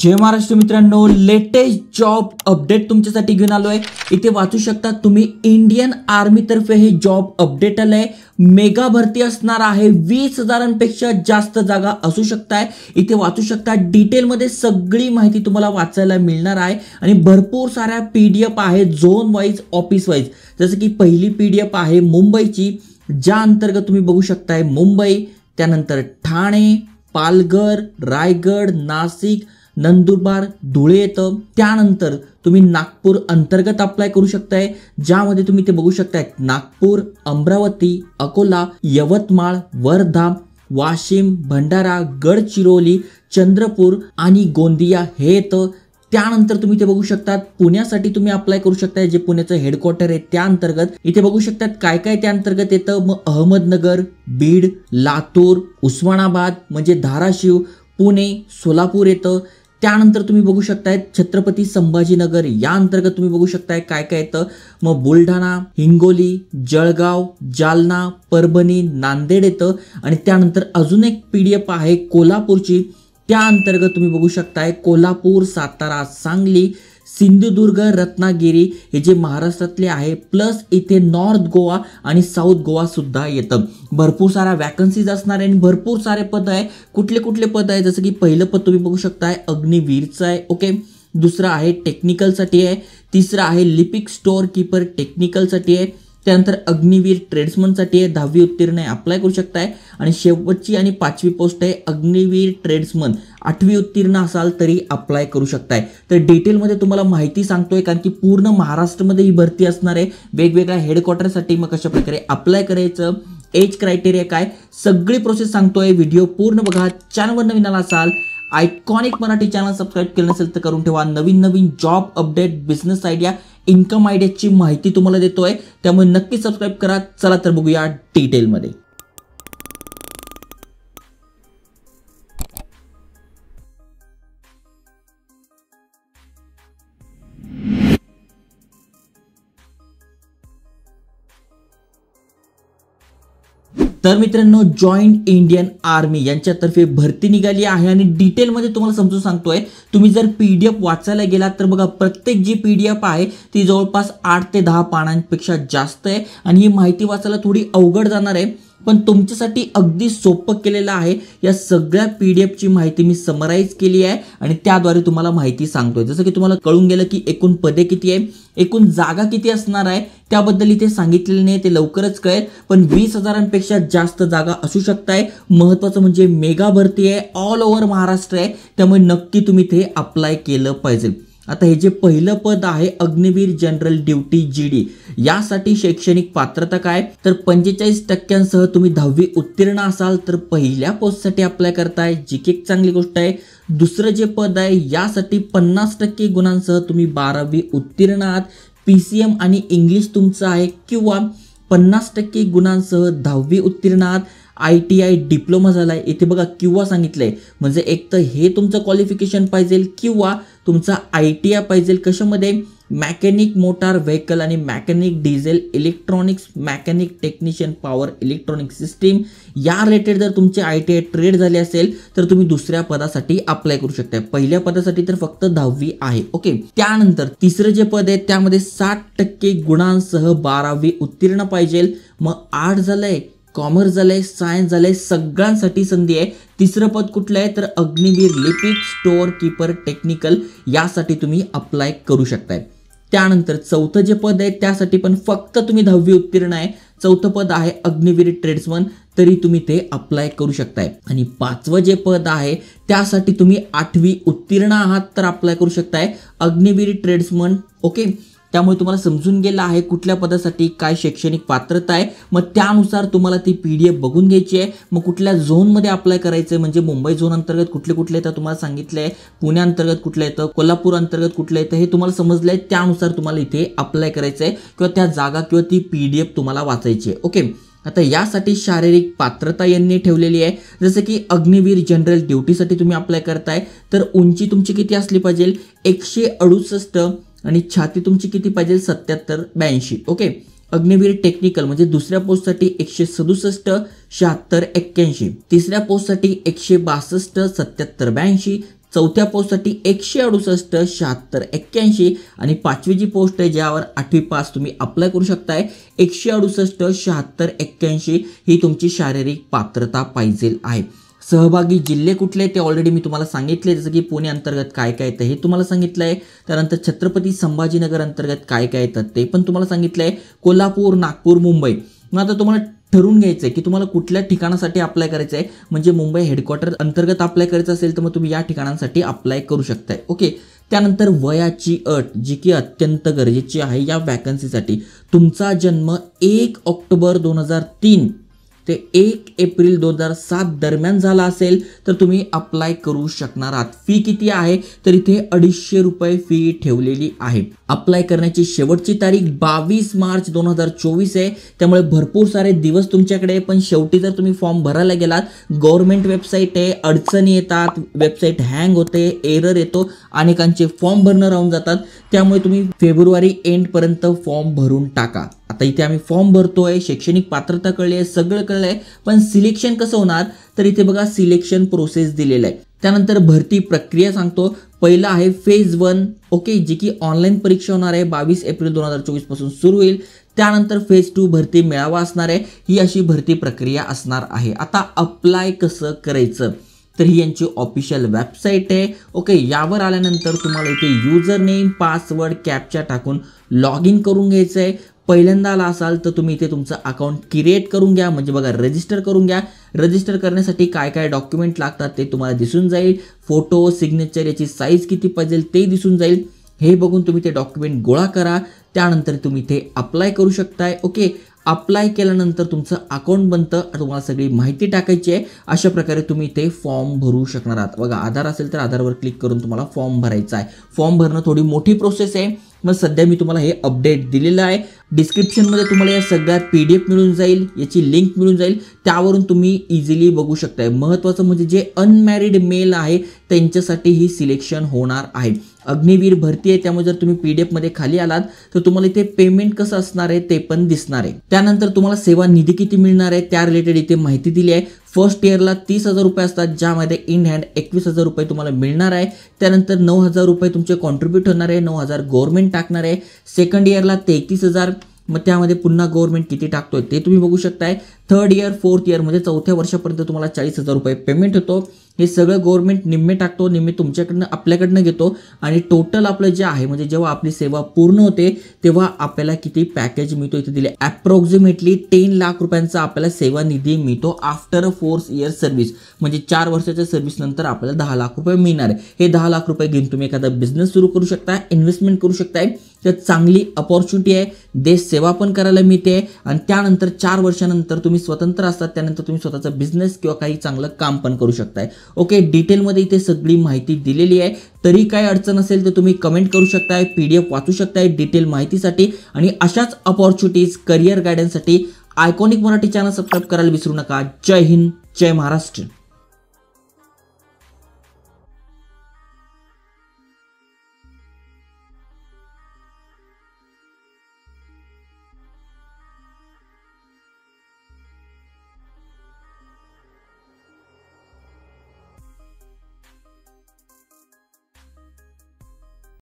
जय महाराष्ट्र मित्रांनो latest job update तुमच्यासाठी घेऊन आलो आहे इथे वाचू शकता तुम्ही इंडियन आर्मीतर्फे हे जॉब अपडेट आलं आहे मेगा भरती असणार आहे वीस हजारांपेक्षा जास्त जागा असू शकताय इथे वाचू शकता डिटेलमध्ये सगळी माहिती तुम्हाला वाचायला मिळणार आहे आणि भरपूर साऱ्या पी डी एफ आहेत झोन वाईज ऑफिस वाईज जसं की पहिली पी डी एफ आहे मुंबईची ज्या अंतर्गत तुम्ही बघू शकताय मुंबई त्यानंतर ठाणे पालघर रायगड नाशिक नंदुरबार धुळे येतं त्यानंतर तुम्ही नागपूर अंतर्गत अप्लाय करू शकताय ज्यामध्ये तुम्ही ते बघू शकताय नागपूर अमरावती अकोला यवतमाळ वर्धा वाशिम भंडारा गडचिरोली चंद्रपूर आणि गोंदिया हे येतं त्यानंतर तुम्ही ते बघू शकतात पुण्यासाठी तुम्ही अप्लाय करू शकताय जे पुण्याचं हेडक्वार्टर आहे त्या अंतर्गत इथे बघू शकतात काय काय त्या अंतर्गत येतं मग अहमदनगर बीड लातूर उस्मानाबाद म्हणजे धाराशिव पुणे सोलापूर येतं त्यानंतर तुम्ही बघू शकताय छत्रपती संभाजीनगर या अंतर्गत तुम्ही बघू शकताय काय काय येतं मग बुलढाणा हिंगोली जळगाव जालना परभणी नांदेड येतं आणि त्यानंतर अजून एक पी डी एफ आहे कोल्हापूरची त्या अंतर्गत तुम्ही बघू शकताय कोल्हापूर सातारा सांगली सिंधुदुर्ग रत्नागिरी हे जे महाराष्ट्रातले आहे प्लस इथे नॉर्थ गोवा आणि साऊथ गोवासुद्धा येतं भरपूर साऱ्या वॅकन्सीज असणार आहे आणि भरपूर सारे पद आहे कुठले कुठले पद आहे जसं की पहिलं पद तुम्ही बघू आहे अग्निवीरचं आहे ओके दुसरं आहे टेक्निकलसाठी आहे तिसरं आहे लिपिक स्टोअर किपर टेक्निकलसाठी आहे त्यानंतर अग्निवीर ट्रेड्समनसाठी आहे दहावी उत्तीर्ण आहे अप्लाय करू शकताय आणि शेवटची आणि पाचवी पोस्ट आहे अग्निवीर ट्रेड्समन आठवी उत्तीर्ण असाल तरी अप्लाय करू शकताय तर डिटेलमध्ये तुम्हाला माहिती सांगतोय कारण की पूर्ण महाराष्ट्रामध्ये ही भरती असणार आहे वेगवेगळ्या हेडक्वार्टरसाठी मग कशा प्रकारे अप्लाय करायचं एज क्रायटेरिया काय सगळी प्रोसेस सांगतोय व्हिडिओ पूर्ण बघा चॅनलवर नवीन आला असाल आयकॉनिक मराठी चॅनल सबस्क्राईब केलं नसेल तर करून ठेवा नवीन नवीन job update business idea income आयडियाची माहिती तुम्हाला देतोय त्यामुळे नक्की सबस्क्राईब करा चला तर बघूया डिटेलमध्ये तर मित्रांनो जॉईंट इंडियन आर्मी यांच्यातर्फे भरती निघाली आहे आणि डिटेलमध्ये तुम्हाला समजून सांगतोय तुम्ही जर पी डी एफ वाचायला गेलात तर बघा प्रत्येक जी पी डी एफ आहे ती जवळपास आठ ते दहा पानांपेक्षा जास्त आहे आणि ही माहिती वाचायला थोडी अवघड जाणार आहे पण तुमच्यासाठी अगदी सोपं केलेलं आहे या सगळ्या पी डी एफची माहिती मी समराईज केली आहे आणि त्याद्वारे तुम्हाला माहिती सांगतोय जसं की तुम्हाला कळून गेलं की एकूण पदे किती आहे एकूण जागा किती असणार आहे त्याबद्दल इथे सांगितलेलं नाही ते लवकरच कळेल पण वीस हजारांपेक्षा जास्त जागा असू शकत आहे महत्त्वाचं म्हणजे मेगा भरती आहे ऑल ओव्हर महाराष्ट्र आहे त्यामुळे नक्की तुम्ही ते अप्लाय केलं पाहिजे आता हे जे पहिलं पद आहे Agniveer general duty G D यासाठी शैक्षणिक पात्रता काय तर पंचेचाळीस टक्क्यांसह तुम्ही दहावी उत्तीर्ण असाल तर पहिल्या पोस्टसाठी अप्लाय करताय जी की एक चांगली गोष्ट आहे दुसरं जे पद आहे यासाठी पन्नास टक्के गुणांसह तुम्ही बारावी उत्तीर्ण आहात पी सी एम आणि इंग्लिश तुमचं आहे किंवा पन्नास टक्के गुणांसह दहावी उत्तीर्ण आहात आय टी आय डिप्लोमा झाला आहे इथे बघा किंवा सांगितलं आहे म्हणजे एक तर हे तुमचं क्वालिफिकेशन पाहिजे किंवा तुमचा आय टी आय पाहिजे कशामध्ये मॅकॅनिक मोटार व्हेकल आणि mechanic diesel electronics mechanic technician power electronic system या रिलेटेड जर तुमचे आय टी आय ट्रेड झाले असेल तर तुम्ही दुसऱ्या पदासाठी अप्लाय करू शकता पहिल्या पदासाठी तर फक्त दहावी आहे ओके त्यानंतर तिसरं जे पद आहे त्यामध्ये साठ टक्के गुणांसह बारावी उत्तीर्ण पाहिजे मग आठ झालंय कॉमर्स आहे सायन्स आहे सगळ्यांसाठी संधी आहे तिसरं पद कुठलं आहे तर अग्निवीर लिपिक स्टोअर कीपर टेक्निकल यासाठी तुम्ही अप्लाय करू शकताय त्यानंतर चौथं जे पद आहे त्यासाठी पण फक्त तुम्ही दहावी उत्तीर्ण आहे चौथं पद आहे अग्निवीर ट्रेड्समन तरी तुम्ही ते अप्लाय करू शकताय आणि पाचवं जे पद आहे त्यासाठी तुम्ही आठवी उत्तीर्ण आहात तर अप्लाय करू शकताय अग्निवीर ट्रेड्समन ओके त्यामुळे तुम्हाला समजून गेलं आहे कुठल्या पदासाठी काय शैक्षणिक पात्रता आहे मग त्यानुसार तुम्हाला ती पी डी एफ बघून घ्यायची आहे मग कुठल्या झोनमध्ये अप्लाय करायचं आहे म्हणजे मुंबई झोन अंतर्गत कुठले कुठले येतं तुम्हाला सांगितलं आहे पुणे अंतर्गत कुठलं येतं कोल्हापूर अंतर्गत कुठलं येतं हे तुम्हाला समजलं आहे त्यानुसार तुम्हाला इथे अप्लाय करायचं आहे किंवा त्या जागा किंवा ती पी डी एफ तुम्हाला वाचायची आहे ओके आता यासाठी शारीरिक पात्रता यांनी ठेवलेली आहे जसं की अग्निवीर जनरल ड्युटीसाठी तुम्ही अप्लाय करताय तर उंची तुमची किती असली पाहिजे एकशे अडुसष्ट आणि छाती तुमची किती पाहिजे सत्याहत्तर ब्याऐंशी ओके अग्निवीर टेक्निकल म्हणजे दुसऱ्या पोस्टसाठी एकशे सदुसष्ट शहात्तर एक्क्याऐंशी तिसऱ्या पोस्टसाठी एकशे बासष्ट सत्याहत्तर ब्याऐंशी चौथ्या पोस्टसाठी एकशे अडुसष्ट शहात्तर एक्क्याऐंशी आणि पाचवी जी पोस्ट आहे ज्यावर आठवी पास तुम्ही अप्लाय करू शकताय एकशे अडुसष्ट शहात्तर एक्क्याऐंशी ही तुमची शारीरिक पात्रता पाहिजे आहे सहभागी जिल्हे कुठले ते ऑलरेडी मी तुम्हाला सांगितले जसं की पुणे अंतर्गत काय काय येतं हे तुम्हाला सांगितलं आहे त्यानंतर छत्रपती संभाजीनगर अंतर्गत काय काय येतात ते पण तुम्हाला सांगितलं आहे कोल्हापूर नागपूर मुंबई मग आता तुम्हाला ठरवून घ्यायचं आहे की तुम्हाला कुठल्या ठिकाणासाठी अप्लाय करायचं आहे म्हणजे मुंबई हेडक्वार्टर अंतर्गत अप्लाय करायचं असेल तर मग तुम्ही या ठिकाणांसाठी अप्लाय करू शकताय ओके त्यानंतर वयाची अट जी की अत्यंत गरजेची आहे या वॅकन्सीसाठी तुमचा जन्म एक ऑक्टोबर दोन हजार तीन ते एक एप्रिल दोन हजार सात दरम्यान झाला असेल तर तुम्ही अप्लाय करू शकणार आहात फी किती आहे तर इथे अडीचशे रुपये फी ठेवलेली आहे अप्लाय करण्याची शेवटची तारीख बावीस मार्च दोन हजार चोवीस आहे त्यामुळे भरपूर सारे दिवस तुमच्याकडे पण शेवटी जर तुम्ही फॉर्म भरायला गेलात गव्हर्नमेंट वेबसाईट आहे अडचणी येतात वेबसाईट हँग होते एरर येतो अनेकांचे फॉर्म भरणं राहून जातात त्यामुळे तुम्ही फेब्रुवारी एंडपर्यंत फॉर्म भरून टाका आता इथे आम्ही फॉर्म भरतोय शैक्षणिक पात्रता कळली आहे सगळं कळलं आहे पण सिलेक्शन कसं होणार तर इथे बघा सिलेक्शन प्रोसेस दिलेला आहे त्यानंतर भरती प्रक्रिया सांगतो पहिला आहे फेज वन ओके जी की ऑनलाईन परीक्षा होणार आहे बावीस एप्रिल दोन हजार पासून सुरू होईल त्यानंतर फेज टू भरती मेळावा असणार आहे ही अशी भरती प्रक्रिया असणार आहे आता अप्लाय कसं करायचं तर ही यांची ऑफिशियल वेबसाईट आहे ओके यावर आल्यानंतर तुम्हाला इथे युजर नेम पासवर्ड कॅपच्या टाकून लॉग इन करून घ्यायचं आहे पहिल्यांदा आला असाल तर तुम्ही इथे तुमचं अकाउंट क्रिएट करून घ्या म्हणजे बघा रजिस्टर करून घ्या रजिस्टर करण्यासाठी काय काय डॉक्युमेंट लागतात ते तुम्हाला दिसून जाईल फोटो सिग्नेचर याची साईज किती पाहिजे ते दिसून जाईल हे बघून तुम्ही ते डॉक्युमेंट गोळा करा त्यानंतर तुम्ही ते अप्लाय करू शकताय ओके अप्लाय केल्यानंतर तुमचं अकाउंट बनतं तुम्हाला सगळी माहिती टाकायची आहे अशा प्रकारे तुम्ही इथे फॉर्म भरू शकणार आहात बघा आधार असेल तर आधारवर क्लिक करून तुम्हाला फॉर्म भरायचा आहे फॉर्म भरणं थोडी मोठी प्रोसेस आहे मग सध्या मी तुम्हाला हे अपडेट दिलेलं आहे डिस्क्रिप्शनमध्ये तुम्हाला या सगळ्या पी डी एफ मिळून जाईल याची लिंक मिळून जाईल त्यावरून तुम्ही इझिली बघू शकताय महत्त्वाचं म्हणजे जे अनमॅरिड मेल आहे त्यांच्यासाठी ही सिलेक्शन होणार आहे अग्निवीर भरती आहे त्यामुळे जर तुम्ही पी डी एफमध्ये खाली आलात तर तुम्हाला इथे पेमेंट कसं असणार आहे ते पण दिसणार आहे त्यानंतर तुम्हाला सेवा निधी किती मिळणार आहे त्या रिलेटेड इथे माहिती दिली आहे फर्स्ट इयरला तीस हजार रुपये असतात ज्यामध्ये इन हँड एकवीस हजार रुपये तुम्हाला मिळणार आहे त्यानंतर नऊ हजार रुपये तुमचे कॉन्ट्रीब्यूट होणार आहे नऊ हजार गव्हर्नमेंट टाकणार आहे सेकंड इयरला तेहतीस हजार मग त्यामध्ये पुन्हा गव्हर्नमेंट किती टाकतोय ते तुम्ही बघू शकताय थर्ड इयर फोर्थ इयरमध्ये चौथ्या वर्षापर्यंत तुम्हाला चाळीस हजार रुपये पेमेंट होतो हे सगळं गव्हर्नमेंट निम्मे टाकतो निम्मे तुमच्याकडनं आपल्याकडनं घेतो आणि टोटल आपलं जे आहे म्हणजे जेव्हा आपली सेवा पूर्ण होते तेव्हा आपल्याला किती पॅकेज मिळतो इथे दिले अप्रॉक्सिमेटली टेन लाख रुपयांचा आपल्याला सेवा निधी मिळतो after a four year service म्हणजे चार वर्षाच्या सर्व्हिस नंतर आपल्याला दहा लाख रुपये मिळणार आहे हे दहा लाख रुपये घेऊन तुम्ही एखादा बिझनेस सुरू करू शकता इन्व्हेस्टमेंट करू शकताय तर चांगली अपॉर्च्युनिटी आहे देश सेवा पण करायला मिळते आणि त्यानंतर चार वर्षानंतर तुम्ही स्वतंत्र असतात त्यानंतर तुम्ही स्वतःचा बिझनेस किंवा काही चांगलं काम पण करू शकताय ओके डिटेलमध्ये इथे सगळी माहिती दिलेली आहे तरी काय अडचण असेल तर तुम्ही कमेंट करू शकताय पी डी एफ वाचू शकताय डिटेल माहितीसाठी आणि अशाच अपॉर्च्युनिटीज करिअर गायडन्ससाठी आयकॉनिक मराठी चॅनल सबस्क्राईब करायला विसरू नका जय हिंद जय महाराष्ट्र